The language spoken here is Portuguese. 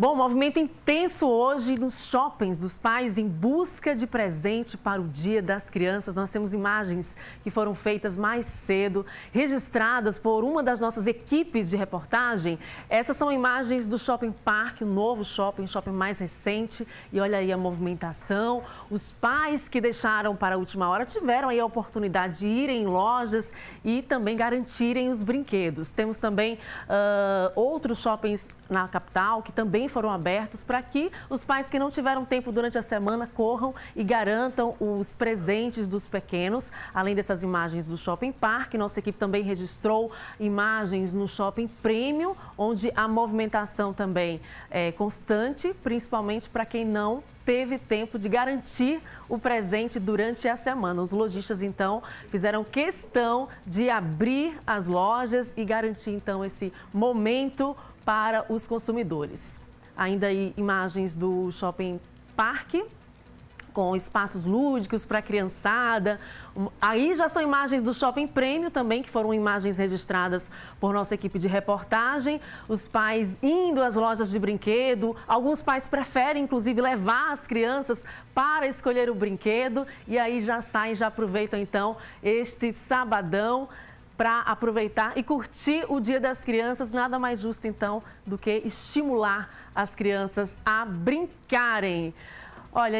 Bom, movimento intenso hoje nos shoppings dos pais em busca de presente para o Dia das Crianças. Nós temos imagens que foram feitas mais cedo, registradas por uma das nossas equipes de reportagem. Essas são imagens do Shopping Parque, o novo shopping, shopping mais recente. E olha aí a movimentação. Os pais que deixaram para a última hora tiveram aí a oportunidade de irem em lojas e também garantirem os brinquedos. Temos também uh, outros shoppings na capital que também foram abertos para que os pais que não tiveram tempo durante a semana corram e garantam os presentes dos pequenos. Além dessas imagens do Shopping Parque, nossa equipe também registrou imagens no Shopping Premium, onde a movimentação também é constante, principalmente para quem não teve tempo de garantir o presente durante a semana. Os lojistas, então, fizeram questão de abrir as lojas e garantir, então, esse momento para os consumidores ainda aí imagens do shopping parque com espaços lúdicos para criançada. Aí já são imagens do Shopping Prêmio também, que foram imagens registradas por nossa equipe de reportagem. Os pais indo às lojas de brinquedo. Alguns pais preferem, inclusive, levar as crianças para escolher o brinquedo. E aí já saem, já aproveitam, então, este sabadão para aproveitar e curtir o Dia das Crianças. Nada mais justo, então, do que estimular as crianças a brincarem. Olha,